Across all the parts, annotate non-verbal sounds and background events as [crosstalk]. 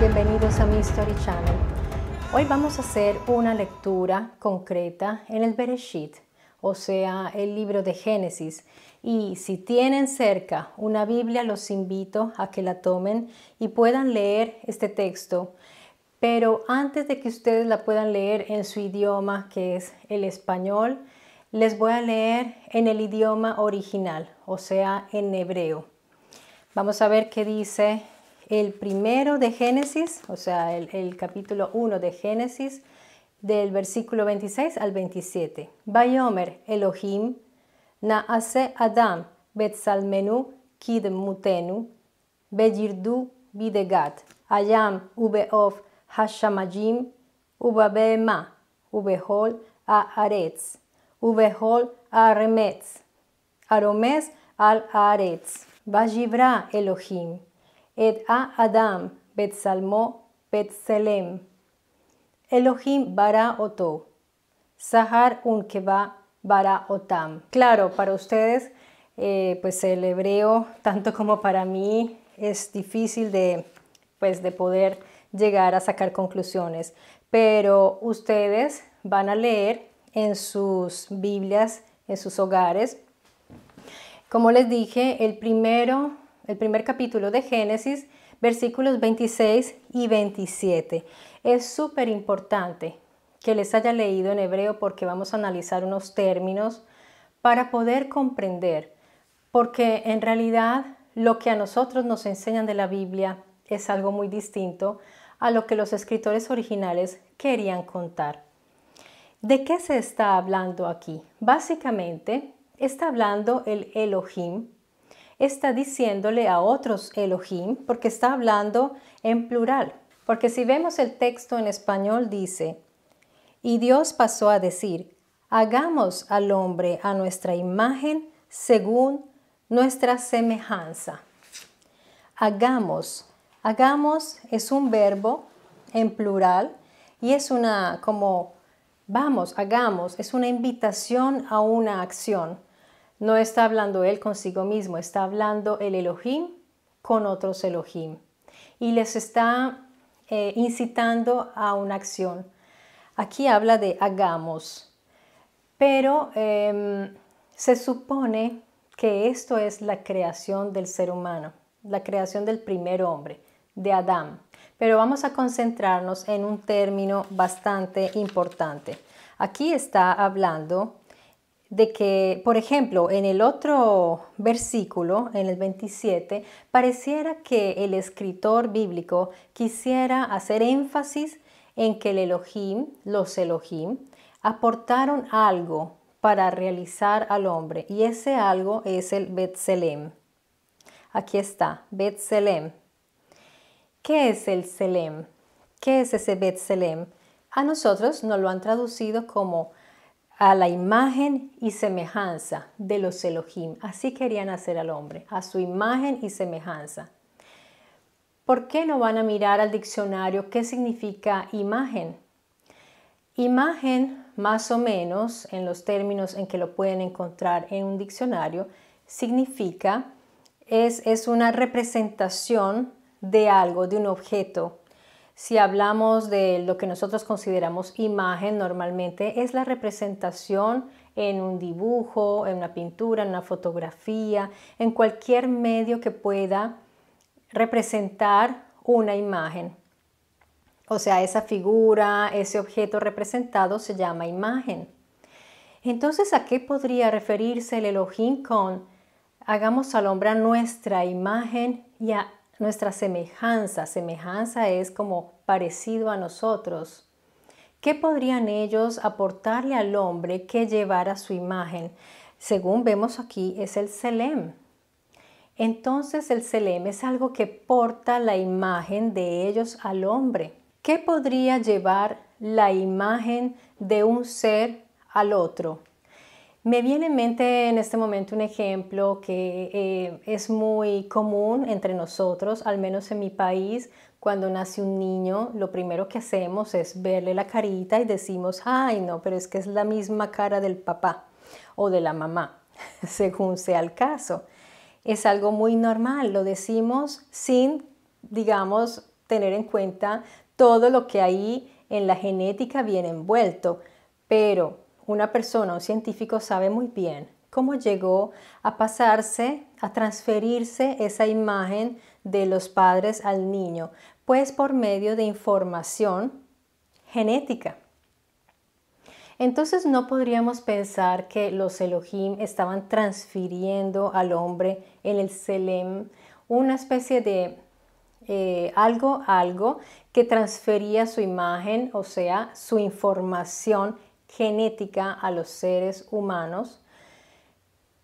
bienvenidos a mi Story Channel. Hoy vamos a hacer una lectura concreta en el Bereshit, o sea, el libro de Génesis. Y si tienen cerca una Biblia, los invito a que la tomen y puedan leer este texto. Pero antes de que ustedes la puedan leer en su idioma, que es el español, les voy a leer en el idioma original, o sea, en hebreo. Vamos a ver qué dice el primero de Génesis, o sea, el, capítulo 1 de Génesis, del versículo 26 al 27. Bayomer Elohim, Naase Adam, Betzalmenu, mutenu Bejirdu, Bidegat, Ayam, Ubeof, Hashamajim, Ubabema, Ubehol, Aaretz, Ubehol, Aremetz, Aromes, Al-Aretz, Bajivra Elohim et a Adam, Bet selem. Elohim bara oto. Sahar va bara otam. Claro, para ustedes, eh, pues el hebreo, tanto como para mí, es difícil de, pues, de poder llegar a sacar conclusiones. Pero ustedes van a leer en sus Biblias, en sus hogares. Como les dije, el primero el primer capítulo de Génesis, versículos 26 y 27. Es súper importante que les haya leído en hebreo porque vamos a analizar unos términos para poder comprender, porque en realidad lo que a nosotros nos enseñan de la Biblia es algo muy distinto a lo que los escritores originales querían contar. ¿De qué se está hablando aquí? Básicamente está hablando el Elohim, está diciéndole a otros Elohim porque está hablando en plural. Porque si vemos el texto en español dice, y Dios pasó a decir, hagamos al hombre a nuestra imagen según nuestra semejanza. Hagamos. Hagamos es un verbo en plural y es una como, vamos, hagamos, es una invitación a una acción. No está hablando él consigo mismo, está hablando el Elohim con otros Elohim. Y les está eh, incitando a una acción. Aquí habla de hagamos, pero em, se supone que esto es la creación del ser humano, la creación del primer hombre, de Adán. Pero vamos a concentrarnos en un término bastante importante. Aquí está hablando de que, por ejemplo, en el otro versículo, en el 27, pareciera que el escritor bíblico quisiera hacer énfasis en que el Elohim, los Elohim, aportaron algo para realizar al hombre, y ese algo es el Betselem. Aquí está, Betselem. ¿Qué es el Selem? ¿Qué es ese Betselem? A nosotros nos lo han traducido como a la imagen y semejanza de los Elohim. Así querían hacer al hombre, a su imagen y semejanza. ¿Por qué no van a mirar al diccionario qué significa imagen? Imagen, más o menos, en los términos en que lo pueden encontrar en un diccionario, significa, es, es una representación de algo, de un objeto, si hablamos de lo que nosotros consideramos imagen, normalmente es la representación en un dibujo, en una pintura, en una fotografía, en cualquier medio que pueda representar una imagen. O sea, esa figura, ese objeto representado se llama imagen. Entonces, ¿a qué podría referirse el Elohim con hagamos al hombre nuestra imagen y a nuestra semejanza. Semejanza es como parecido a nosotros. ¿Qué podrían ellos aportarle al hombre que llevara su imagen? Según vemos aquí, es el Selem. Entonces el Selem es algo que porta la imagen de ellos al hombre. ¿Qué podría llevar la imagen de un ser al otro? Me viene en mente en este momento un ejemplo que eh, es muy común entre nosotros, al menos en mi país, cuando nace un niño, lo primero que hacemos es verle la carita y decimos, ay no, pero es que es la misma cara del papá o de la mamá, [laughs] según sea el caso. Es algo muy normal, lo decimos sin, digamos, tener en cuenta todo lo que ahí en la genética viene envuelto, pero una persona, un científico sabe muy bien cómo llegó a pasarse, a transferirse esa imagen de los padres al niño, pues por medio de información genética. Entonces no podríamos pensar que los Elohim estaban transfiriendo al hombre en el Selem una especie de eh, algo, algo que transfería su imagen, o sea, su información genética a los seres humanos,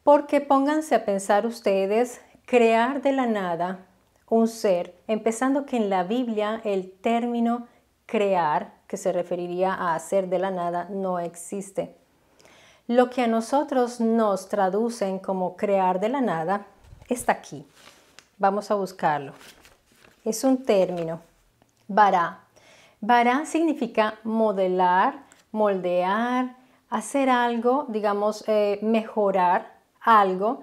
porque pónganse a pensar ustedes, crear de la nada un ser, empezando que en la Biblia el término crear, que se referiría a hacer de la nada, no existe. Lo que a nosotros nos traducen como crear de la nada está aquí. Vamos a buscarlo. Es un término, vará. Vará significa modelar, moldear, hacer algo, digamos, eh, mejorar algo,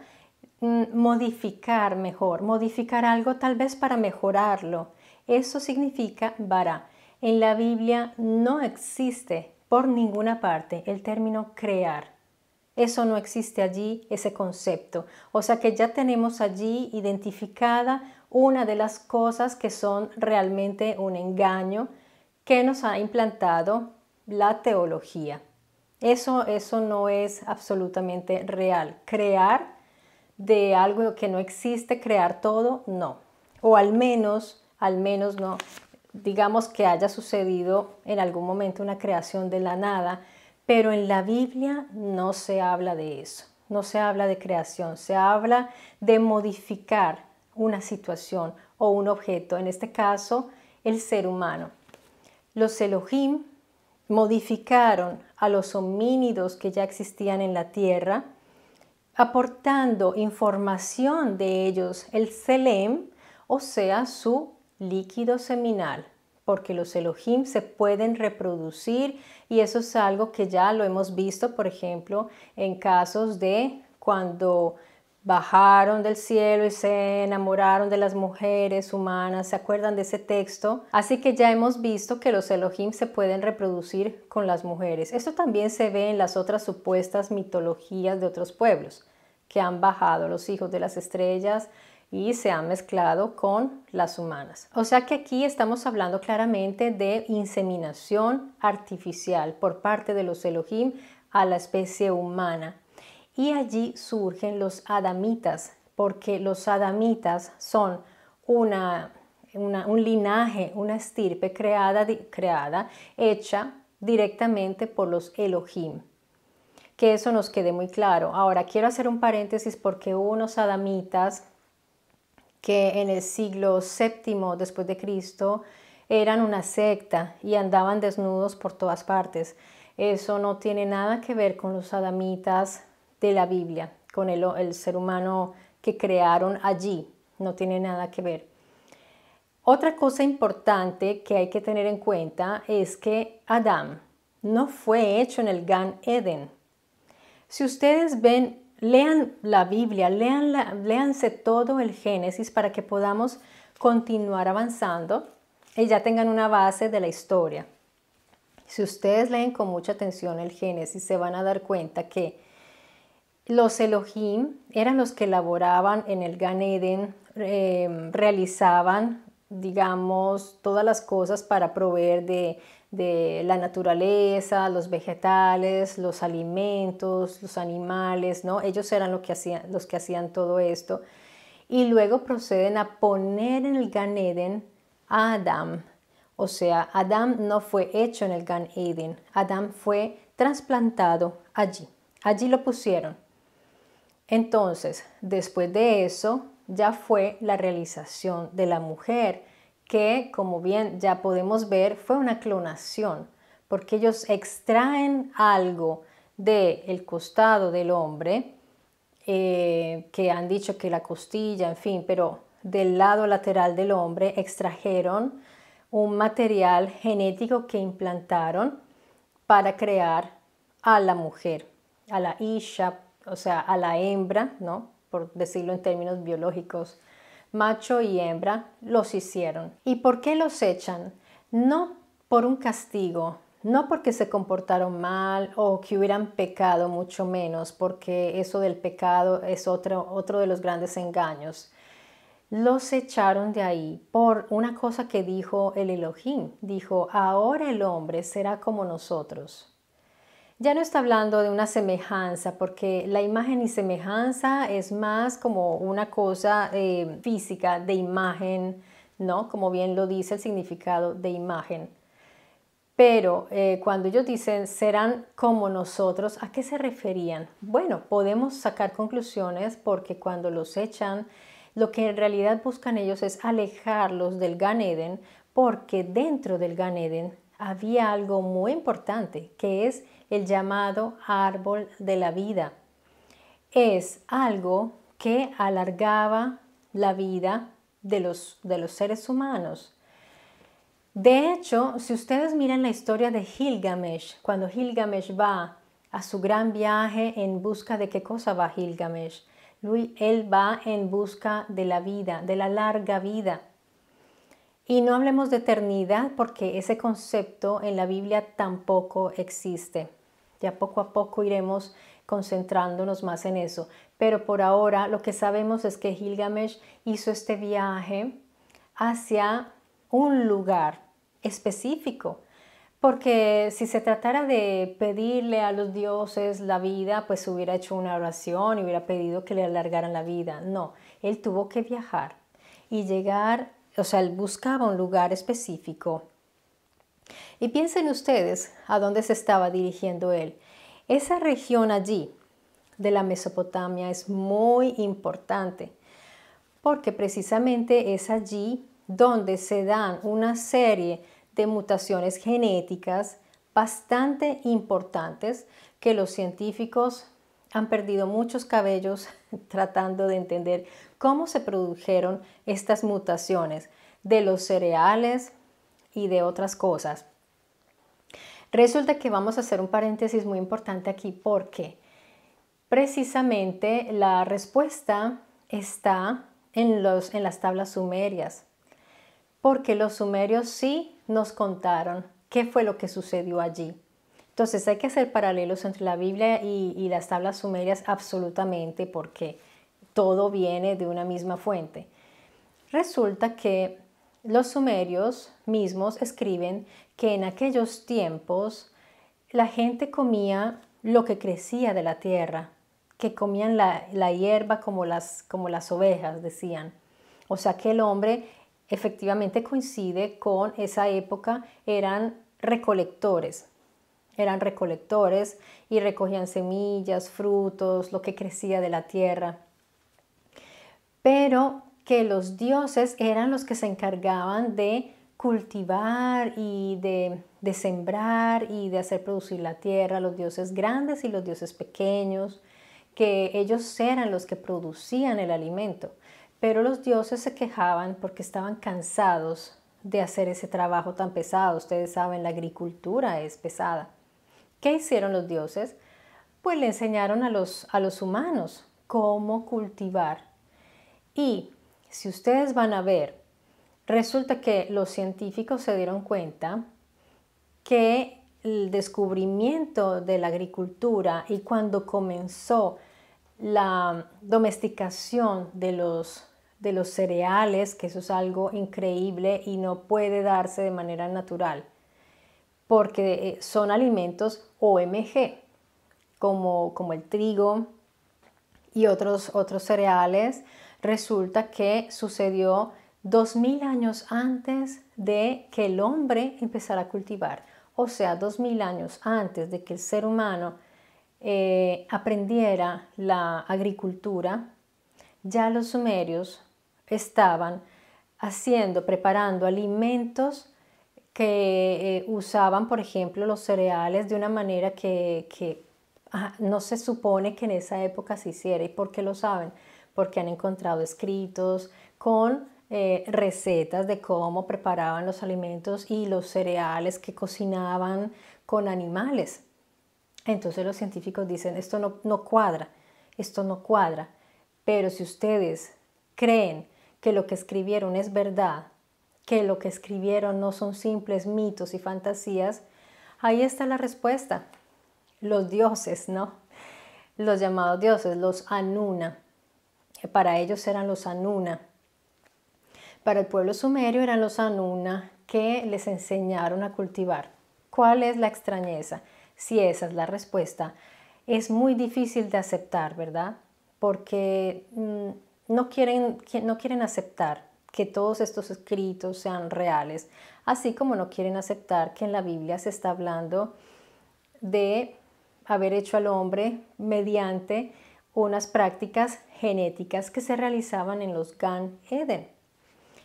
mm, modificar mejor, modificar algo tal vez para mejorarlo. Eso significa vara. En la Biblia no existe por ninguna parte el término crear. Eso no existe allí, ese concepto. O sea que ya tenemos allí identificada una de las cosas que son realmente un engaño que nos ha implantado la teología. Eso, eso no es absolutamente real. Crear de algo que no existe, crear todo, no. O al menos, al menos no, digamos que haya sucedido en algún momento una creación de la nada, pero en la Biblia no se habla de eso, no se habla de creación, se habla de modificar una situación o un objeto, en este caso el ser humano. Los Elohim modificaron a los homínidos que ya existían en la Tierra, aportando información de ellos, el Selem, o sea, su líquido seminal, porque los Elohim se pueden reproducir y eso es algo que ya lo hemos visto, por ejemplo, en casos de cuando bajaron del cielo y se enamoraron de las mujeres humanas, ¿se acuerdan de ese texto? Así que ya hemos visto que los Elohim se pueden reproducir con las mujeres. Esto también se ve en las otras supuestas mitologías de otros pueblos, que han bajado los hijos de las estrellas y se han mezclado con las humanas. O sea que aquí estamos hablando claramente de inseminación artificial por parte de los Elohim a la especie humana y allí surgen los adamitas, porque los adamitas son una, un linaje, una estirpe creada, creada, hecha directamente por los Elohim. Que eso nos quede muy claro. Ahora quiero hacer un paréntesis porque unos adamitas que en el siglo VII después de Cristo eran una secta y andaban desnudos por todas partes. Eso no tiene nada que ver con los adamitas de la Biblia, con el, ser humano que crearon allí, no tiene nada que ver. Otra cosa importante que hay que tener en cuenta es que Adán no fue hecho en el Gan Eden. Si ustedes ven, lean la Biblia, lean leanse todo el Génesis para que podamos continuar avanzando y ya tengan una base de la historia. Si ustedes leen con mucha atención el Génesis, se van a dar cuenta que los Elohim eran los que elaboraban en el Gan Eden, eh, realizaban, digamos, todas las cosas para proveer de, la naturaleza, los vegetales, los alimentos, los animales, ¿no? Ellos eran los que hacían, los que hacían todo esto. Y luego proceden a poner en el Gan Eden a Adán. O sea, Adam no fue hecho en el Gan Eden, Adam fue trasplantado allí. Allí lo pusieron. Entonces, después de eso, ya fue la realización de la mujer, que como bien ya podemos ver, fue una clonación, porque ellos extraen algo del costado del hombre, eh, que han dicho que la costilla, en fin, pero del lado lateral del hombre extrajeron un material genético que implantaron para crear a la mujer, a la Isha o sea, a la hembra, ¿no? Por decirlo en términos biológicos, macho y hembra, los hicieron. ¿Y por qué los echan? No por un castigo, no porque se comportaron mal o que hubieran pecado, mucho menos, porque eso del pecado es otro, otro de los grandes engaños. Los echaron de ahí por una cosa que dijo el Elohim. Dijo, ahora el hombre será como nosotros ya no está hablando de una semejanza, porque la imagen y semejanza es más como una cosa eh, física de imagen, ¿no? Como bien lo dice el significado de imagen. Pero eh, cuando ellos dicen serán como nosotros, ¿a qué se referían? Bueno, podemos sacar conclusiones porque cuando los echan, lo que en realidad buscan ellos es alejarlos del Ganeden, porque dentro del Ganeden había algo muy importante, que es el llamado árbol de la vida. Es algo que alargaba la vida de los, de los seres humanos. De hecho, si ustedes miran la historia de Gilgamesh, cuando Gilgamesh va a su gran viaje en busca de qué cosa va Gilgamesh, él va en busca de la vida, de la larga vida. Y no hablemos de eternidad porque ese concepto en la Biblia tampoco existe. Ya poco a poco iremos concentrándonos más en eso. Pero por ahora lo que sabemos es que Gilgamesh hizo este viaje hacia un lugar específico. Porque si se tratara de pedirle a los dioses la vida, pues hubiera hecho una oración y hubiera pedido que le alargaran la vida. No, él tuvo que viajar y llegar, o sea, él buscaba un lugar específico y piensen ustedes a dónde se estaba dirigiendo él. Esa región allí de la Mesopotamia es muy importante porque precisamente es allí donde se dan una serie de mutaciones genéticas bastante importantes que los científicos han perdido muchos cabellos [laughs] tratando de entender cómo se produjeron estas mutaciones de los cereales, y de otras cosas. Resulta que vamos a hacer un paréntesis muy importante aquí porque precisamente la respuesta está en, los, en las tablas sumerias, porque los sumerios sí nos contaron qué fue lo que sucedió allí. Entonces hay que hacer paralelos entre la Biblia y, y, las tablas sumerias absolutamente porque todo viene de una misma fuente. Resulta que los sumerios mismos escriben que en aquellos tiempos la gente comía lo que crecía de la tierra, que comían la, hierba como las, como las ovejas, decían. O sea que el hombre efectivamente coincide con esa época, eran recolectores, eran recolectores y recogían semillas, frutos, lo que crecía de la tierra. Pero que los dioses eran los que se encargaban de cultivar y de, sembrar y de hacer producir la tierra, los dioses grandes y los dioses pequeños, que ellos eran los que producían el alimento. Pero los dioses se quejaban porque estaban cansados de hacer ese trabajo tan pesado. Ustedes saben, la agricultura es pesada. ¿Qué hicieron los dioses? Pues le enseñaron a los, a los humanos cómo cultivar. Y si ustedes van a ver, resulta que los científicos se dieron cuenta que el descubrimiento de la agricultura y cuando comenzó la domesticación de los, cereales, que eso es algo increíble y no puede darse de manera natural, porque eh, son alimentos OMG, como, como el trigo y otros, otros cereales, resulta que sucedió 2000 años antes de que el hombre empezara a cultivar, o sea, 2000 años antes de que el ser humano eh, aprendiera la agricultura, ya los sumerios estaban haciendo, preparando alimentos que eh, usaban, por ejemplo, los cereales de una manera que, ah, no se supone que en esa época se hiciera. ¿Y por qué lo saben? porque han encontrado escritos con eh, recetas de cómo preparaban los alimentos y los cereales que cocinaban con animales. Entonces los científicos dicen, esto no, no cuadra, esto no cuadra, pero si ustedes creen que lo que escribieron es verdad, que lo que escribieron no son simples mitos y fantasías, ahí está la respuesta. Los dioses, ¿no? Los llamados dioses, los Anuna, para ellos eran los Anuna. Para el pueblo sumerio eran los Anuna que les enseñaron a cultivar. ¿Cuál es la extrañeza? Si esa es la respuesta, es muy difícil de aceptar, ¿verdad? Porque mm, no, quieren, no quieren aceptar que todos estos escritos sean reales, así como no quieren aceptar que en la Biblia se está hablando de haber hecho al hombre mediante unas prácticas genéticas que se realizaban en los Gan Eden.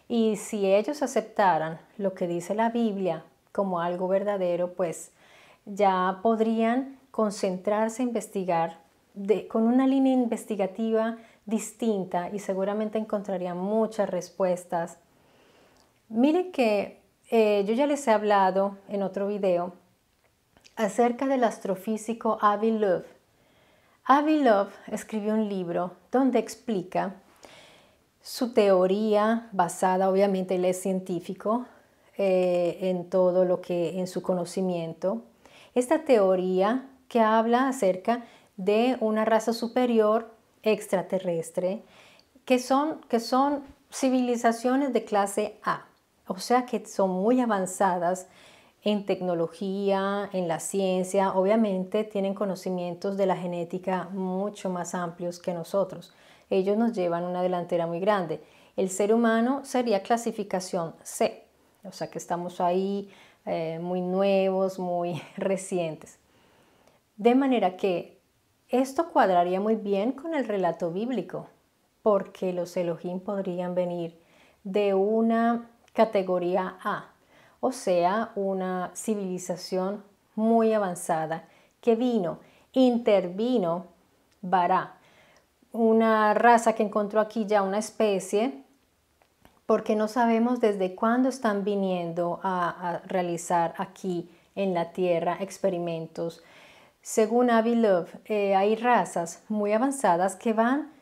Y si ellos aceptaran lo que dice la Biblia como algo verdadero, pues ya podrían concentrarse a investigar con una línea investigativa distinta y seguramente encontrarían muchas respuestas. Miren que eh, yo ya les he hablado en otro video acerca del astrofísico Avi Love Avi Love escribió un libro donde explica su teoría basada, obviamente en es científico, eh, en todo lo que, en su conocimiento. Esta teoría que habla acerca de una raza superior extraterrestre, son, que son civilizaciones de clase A, o sea que son muy avanzadas en tecnología, en la ciencia, obviamente tienen conocimientos de la genética mucho más amplios que nosotros. Ellos nos llevan una delantera muy grande. El ser humano sería clasificación C, o sea que estamos ahí eh, muy nuevos, muy [laughs] recientes. De manera que esto cuadraría muy bien con el relato bíblico, porque los Elohim podrían venir de una categoría A, o sea, una civilización muy avanzada que vino, intervino Bará, una raza que encontró aquí ya una especie, porque no sabemos desde cuándo están viniendo a, realizar aquí en la Tierra experimentos. Según Abby Love, eh, hay razas muy avanzadas que van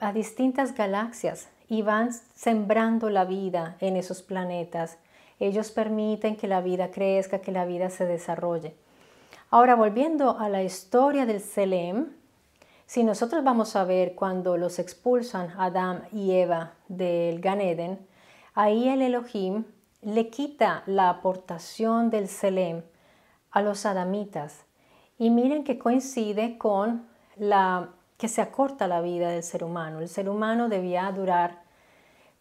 a distintas galaxias y van sembrando la vida en esos planetas ellos permiten que la vida crezca, que la vida se desarrolle. Ahora, volviendo a la historia del Selem, si nosotros vamos a ver cuando los expulsan Adán y Eva del Ganeden, ahí el Elohim le quita la aportación del Selem a los adamitas. Y miren que coincide con la que se acorta la vida del ser humano. El ser humano debía durar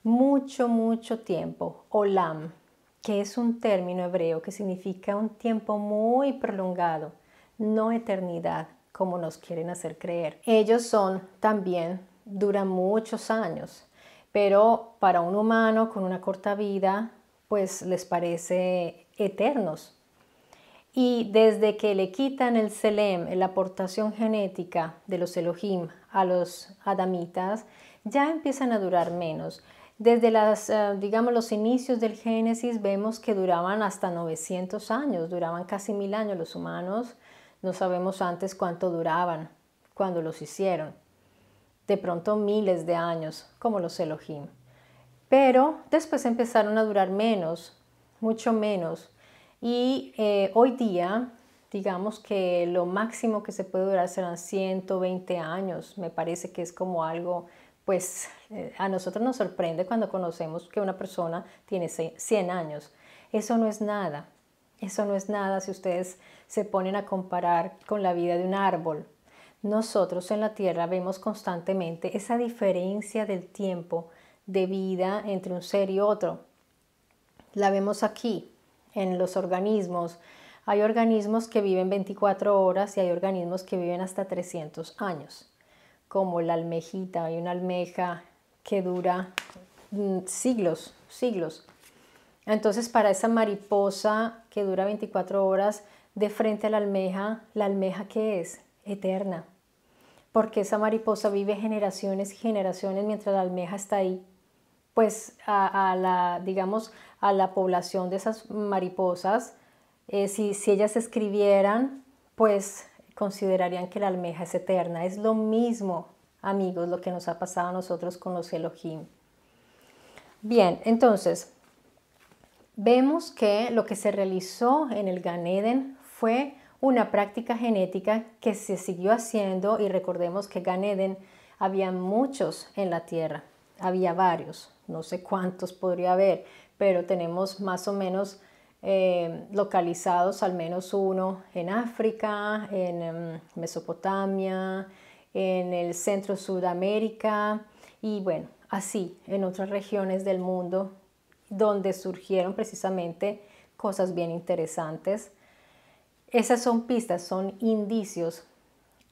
mucho, mucho tiempo. Olam, que es un término hebreo que significa un tiempo muy prolongado, no eternidad, como nos quieren hacer creer. Ellos son también, duran muchos años, pero para un humano con una corta vida, pues les parece eternos. Y desde que le quitan el Selem, la aportación genética de los Elohim a los Adamitas, ya empiezan a durar menos. Desde las, eh, digamos, los inicios del Génesis vemos que duraban hasta 900 años, duraban casi mil años los humanos, no sabemos antes cuánto duraban cuando los hicieron, de pronto miles de años, como los Elohim. Pero después empezaron a durar menos, mucho menos, y eh, hoy día, digamos que lo máximo que se puede durar serán 120 años, me parece que es como algo pues eh, a nosotros nos sorprende cuando conocemos que una persona tiene 100 años. Eso no es nada. Eso no es nada si ustedes se ponen a comparar con la vida de un árbol. Nosotros en la Tierra vemos constantemente esa diferencia del tiempo de vida entre un ser y otro. La vemos aquí, en los organismos. Hay organismos que viven 24 horas y hay organismos que viven hasta 300 años, como la almejita, hay una almeja que dura mm, siglos, siglos. Entonces, para esa mariposa que dura 24 horas de frente a la almeja, la almeja qué es eterna, porque esa mariposa vive generaciones y generaciones mientras la almeja está ahí. Pues a, la, digamos, a la población de esas mariposas, eh, si ellas escribieran, pues considerarían que la almeja es eterna. Es lo mismo, amigos, lo que nos ha pasado a nosotros con los Elohim. Bien, entonces, vemos que lo que se realizó en el Ganeden fue una práctica genética que se siguió haciendo y recordemos que Ganeden había muchos en la tierra, había varios, no sé cuántos podría haber, pero tenemos más o menos eh, localizados al menos uno en África, en em, Mesopotamia, en el centro Sudamérica y bueno, así en otras regiones del mundo donde surgieron precisamente cosas bien interesantes. Esas son pistas, son indicios.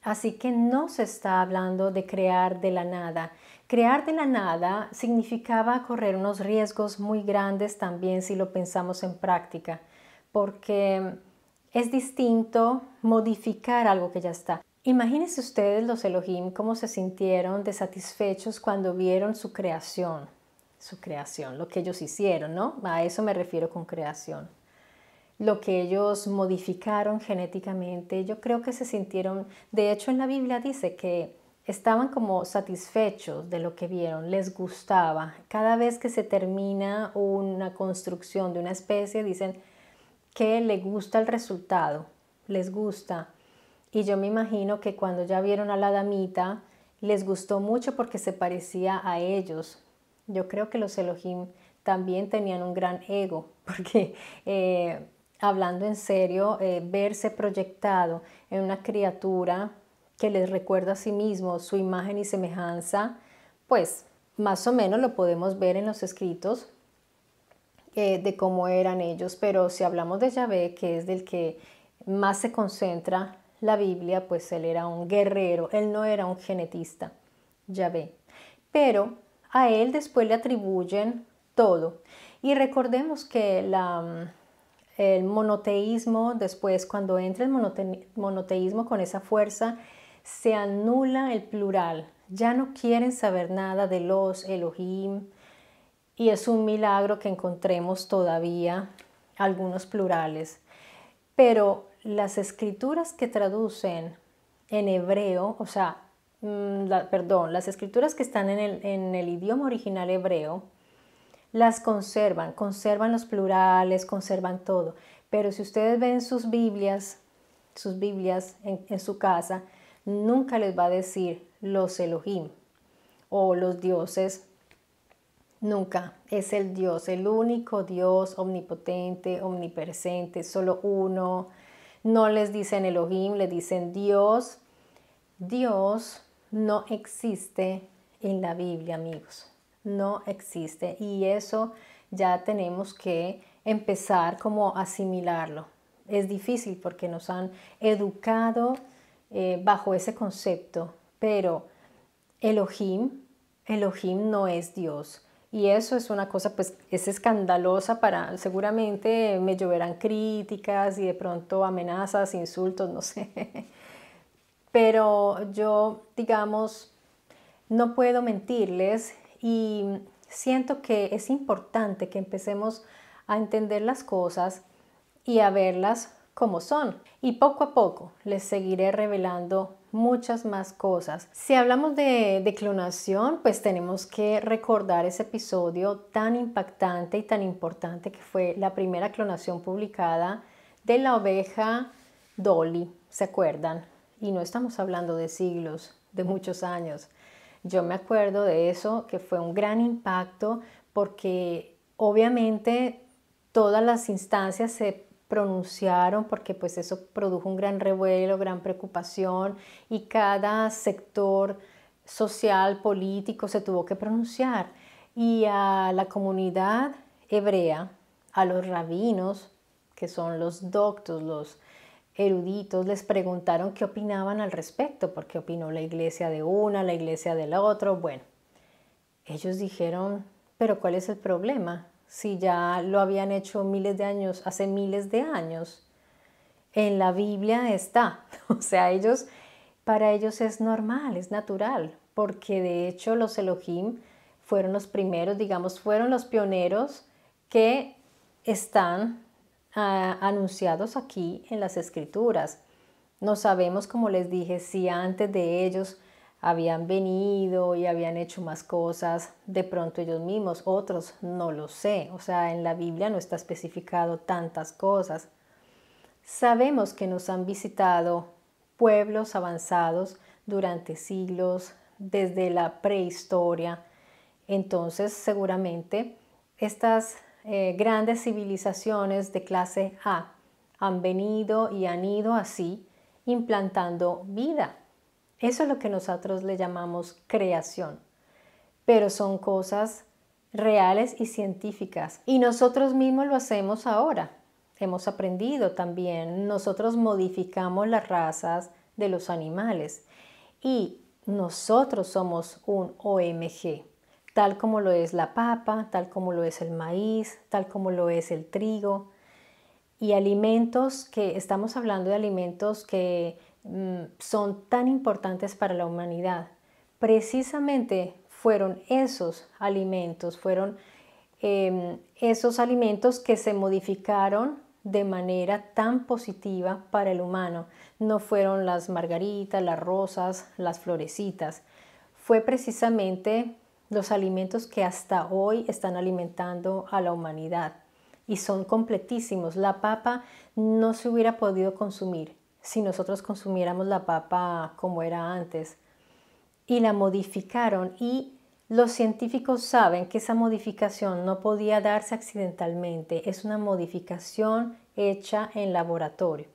Así que no se está hablando de crear de la nada. Crear de la nada significaba correr unos riesgos muy grandes también si lo pensamos en práctica, porque es distinto modificar algo que ya está. Imagínense ustedes los Elohim cómo se sintieron desatisfechos cuando vieron su creación, su creación, lo que ellos hicieron, ¿no? A eso me refiero con creación. Lo que ellos modificaron genéticamente, yo creo que se sintieron, de hecho en la Biblia dice que estaban como satisfechos de lo que vieron, les gustaba. Cada vez que se termina una construcción de una especie, dicen que le gusta el resultado, les gusta, y yo me imagino que cuando ya vieron a la damita, les gustó mucho porque se parecía a ellos. Yo creo que los Elohim también tenían un gran ego, [laughs] porque eh, hablando en serio, eh, verse proyectado en una criatura que les recuerda a sí mismo su imagen y semejanza, pues más o menos lo podemos ver en los escritos eh, de cómo eran ellos, pero si hablamos de Yahvé, que es del que más se concentra la Biblia, pues él era un guerrero, él no era un genetista, ya ve. Pero a él después le atribuyen todo. Y recordemos que mm, el monoteísmo, después cuando entra el monoteísmo con esa fuerza, se anula el plural. Ya no quieren saber nada de los Elohim. Y es un milagro que encontremos todavía algunos plurales. Pero las escrituras que traducen en hebreo, o sea, mm, perdón, las escrituras que están en el, idioma original hebreo, las conservan, conservan los plurales, conservan todo. Pero si ustedes ven sus Biblias, sus Biblias en, su casa, nunca les va a decir los Elohim o los dioses. Nunca. Es el Dios, el único Dios omnipotente, omnipresente, solo uno, no les dicen Elohim, les dicen Dios. Dios no existe en la Biblia, amigos. No existe. Y eso ya tenemos que empezar como asimilarlo. Es difícil porque nos han educado eh, bajo ese concepto, pero Elohim, Elohim no es Dios. Y eso es una cosa, pues es escandalosa para, seguramente me lloverán críticas y de pronto amenazas, insultos, no [laughs] sé. Pero yo, digamos, no puedo mentirles y siento que es importante que empecemos a entender las cosas y a verlas como son. Y poco a poco les seguiré revelando muchas más cosas. Si hablamos de, clonación, pues tenemos que recordar ese episodio tan impactante y tan importante que fue la primera clonación publicada de la oveja Dolly, ¿se acuerdan? Y no estamos hablando de siglos, de mm. muchos años. Yo me acuerdo de eso, que fue un gran impacto porque obviamente todas las instancias se pronunciaron porque pues eso produjo un gran revuelo, gran preocupación y cada sector social, político se tuvo que pronunciar. Y a la comunidad hebrea, a los rabinos, que son los doctos, los eruditos, les preguntaron qué opinaban al respecto, porque opinó la iglesia de una, la iglesia del otro bueno. Ellos dijeron, pero ¿cuál es el problema? si ya lo habían hecho miles de años, hace miles de años, en la Biblia está. [laughs] O sea, ellos, para ellos es normal, es natural, porque de hecho los Elohim fueron los primeros, digamos, fueron los pioneros que están ah, anunciados aquí en las escrituras. No sabemos, como les dije, si antes de ellos habían venido y habían hecho más cosas, de pronto ellos mismos, otros, no lo sé. O sea, en la Biblia no está especificado tantas cosas. Sabemos que nos han visitado pueblos avanzados durante siglos, desde la prehistoria. Entonces, seguramente estas eh, grandes civilizaciones de clase A han venido y han ido así implantando vida eso es lo que nosotros le llamamos creación. Pero son cosas reales y científicas. Y nosotros mismos lo hacemos ahora. Hemos aprendido también. Nosotros modificamos las razas de los animales. Y nosotros somos un OMG, tal como lo es la papa, tal como lo es el maíz, tal como lo es el trigo. Y alimentos que estamos hablando de alimentos que Mm, son tan importantes para la humanidad. Precisamente fueron esos alimentos, fueron em, esos alimentos que se modificaron de manera tan positiva para el humano. No fueron las margaritas, las rosas, las florecitas. Fue precisamente los alimentos que hasta hoy están alimentando a la humanidad y son completísimos. La papa no se hubiera podido consumir si nosotros consumiéramos la papa como era antes. Y la modificaron y los científicos saben que esa modificación no podía darse accidentalmente, es una modificación hecha en laboratorio.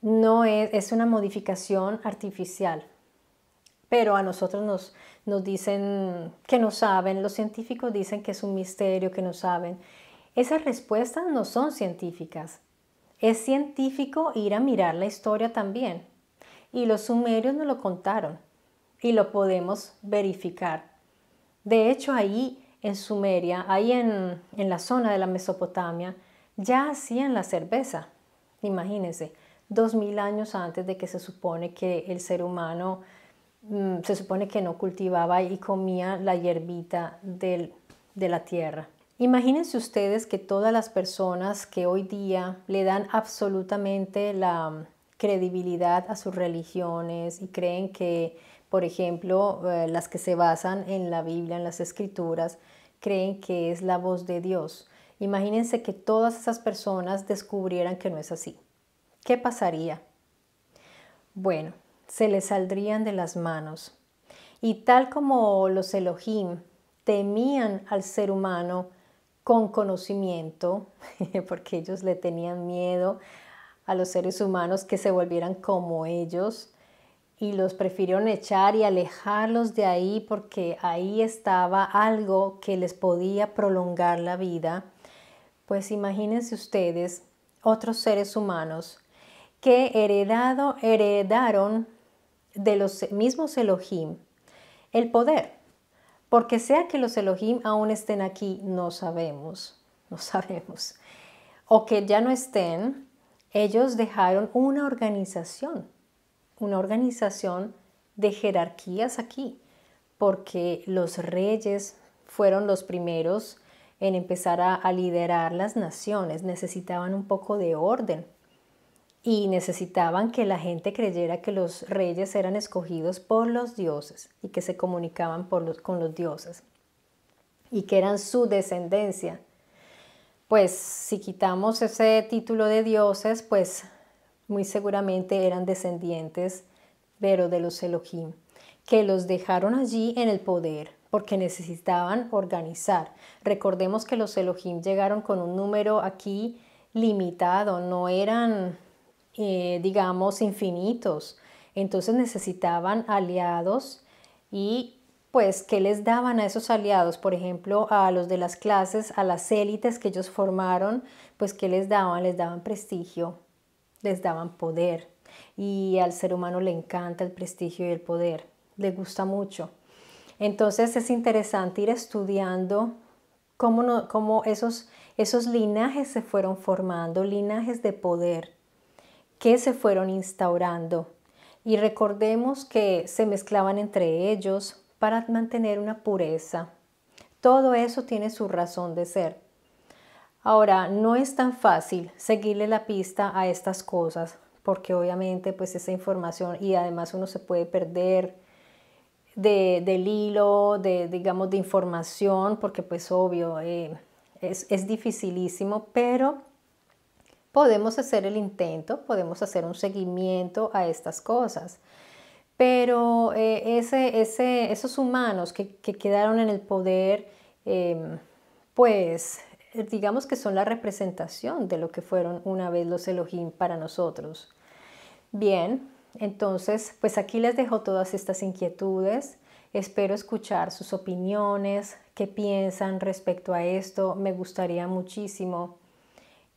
No es, una modificación artificial. Pero a nosotros nos dicen que no saben, los científicos dicen que es un misterio, que no saben. Esas respuestas no son científicas, es científico ir a mirar la historia también. Y los sumerios nos lo contaron y lo podemos verificar. De hecho, ahí en Sumeria, ahí en, la zona de la Mesopotamia, ya hacían la cerveza. Imagínense, dos mil años antes de que se supone que el ser humano mm, se supone que no cultivaba y comía la hierbita de la tierra. Imagínense ustedes que todas las personas que hoy día le dan absolutamente la mm, credibilidad a sus religiones y creen que, por ejemplo, eh, las que se basan en la Biblia, en las escrituras, creen que es la voz de Dios. Imagínense que todas esas personas descubrieran que no es así. ¿Qué pasaría? Bueno, se les saldrían de las manos. Y tal como los Elohim temían al ser humano, con conocimiento, [laughs] porque ellos le tenían miedo a los seres humanos que se volvieran como ellos y los prefirieron echar y alejarlos de ahí porque ahí estaba algo que les podía prolongar la vida. Pues imagínense ustedes otros seres humanos que heredado, heredaron de los mismos Elohim el poder porque sea que los Elohim aún estén aquí, no sabemos, no sabemos. O que ya no estén, ellos dejaron una organización, una organización de jerarquías aquí, porque los reyes fueron los primeros en empezar a, liderar las naciones, necesitaban un poco de orden y necesitaban que la gente creyera que los reyes eran escogidos por los dioses y que se comunicaban con los dioses y que eran su descendencia. Pues si quitamos ese título de dioses, pues muy seguramente eran descendientes, pero de los Elohim, que los dejaron allí en el poder porque necesitaban organizar. Recordemos que los Elohim llegaron con un número aquí limitado, no eran eh, digamos, infinitos. Entonces necesitaban aliados y pues, ¿qué les daban a esos aliados? Por ejemplo, a los de las clases, a las élites que ellos formaron, pues, ¿qué les daban? Les daban prestigio, les daban poder. Y al ser humano le encanta el prestigio y el poder, le gusta mucho. Entonces es interesante ir estudiando cómo, no, cómo esos, esos linajes se fueron formando, linajes de poder que se fueron instaurando. Y recordemos que se mezclaban entre ellos para mantener una pureza. Todo eso tiene su razón de ser. Ahora, no es tan fácil seguirle la pista a estas cosas, porque obviamente pues esa información y además uno se puede perder de, del hilo, de, digamos, de información, porque pues obvio, eh, es, es dificilísimo, pero podemos hacer el intento, podemos hacer un seguimiento a estas cosas. Pero eh, esos humanos que, quedaron en el poder, em, pues digamos que son la representación de lo que fueron una vez los Elohim para nosotros. Bien, entonces, pues aquí les dejo todas estas inquietudes. Espero escuchar sus opiniones, qué piensan respecto a esto. Me gustaría muchísimo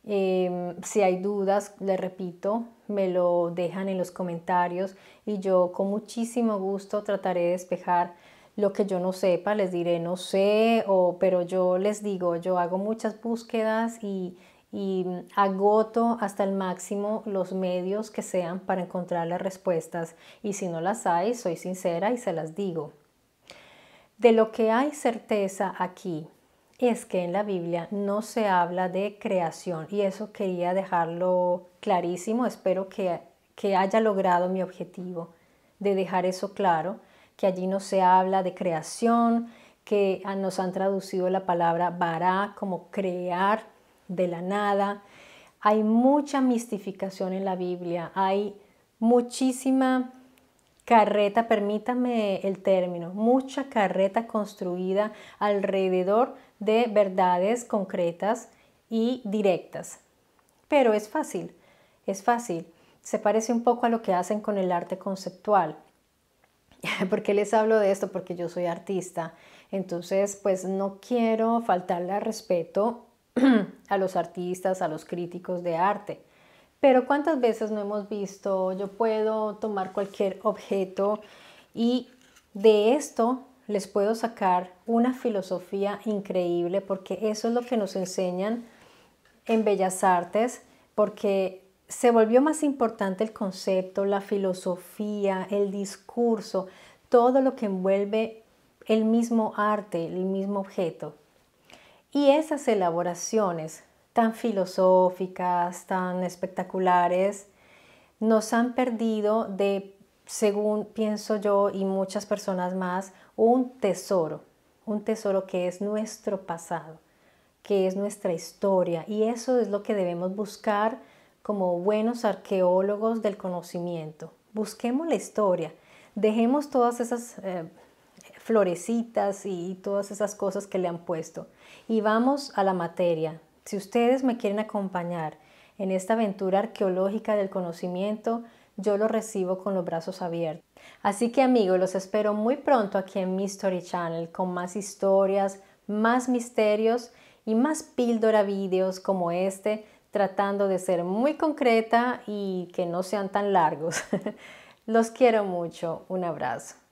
Em, si hay dudas, les repito, me lo dejan en los comentarios y yo con muchísimo gusto trataré de despejar lo que yo no sepa, les diré no sé, o, pero yo les digo, yo hago muchas búsquedas y agoto hasta el máximo los medios que sean para encontrar las respuestas y si no las hay, soy sincera y se las digo. De lo que hay certeza aquí es que en la Biblia no se habla de creación y eso quería dejarlo clarísimo. Espero que, haya logrado mi objetivo de dejar eso claro, que allí no se habla de creación, que ah, nos han traducido la palabra bará como crear de la nada. Hay mucha mistificación en la Biblia, hay muchísima carreta, permítame el término, mucha carreta construida alrededor de verdades concretas y directas. Pero es fácil, es fácil. Se parece un poco a lo que hacen con el arte conceptual. [laughs] ¿Por qué les hablo de esto? Porque yo soy artista. Entonces, pues no quiero faltarle al respeto [clears throat] a los artistas, a los críticos de arte. Pero ¿cuántas veces no hemos visto? Yo puedo tomar cualquier objeto y de esto les puedo sacar una filosofía increíble porque eso es lo que nos enseñan en Bellas Artes, porque se volvió más importante el concepto, la filosofía, el discurso, todo lo que envuelve el mismo arte, el mismo objeto. Y esas elaboraciones tan filosóficas, tan espectaculares, nos han perdido de, según pienso yo y muchas personas más, un tesoro, un tesoro que es nuestro pasado, que es nuestra historia. Y eso es lo que debemos buscar como buenos arqueólogos del conocimiento. Busquemos la historia, dejemos todas esas... Eh, florecitas y todas esas cosas que le han puesto. Y vamos a la materia, si ustedes me quieren acompañar en esta aventura arqueológica del conocimiento, yo lo recibo con los brazos abiertos. Así que amigos, los espero muy pronto aquí en Story Channel con más historias, más misterios y más píldora videos como este, tratando de ser muy concreta y que no sean tan largos. [laughs] Los quiero mucho. Un abrazo.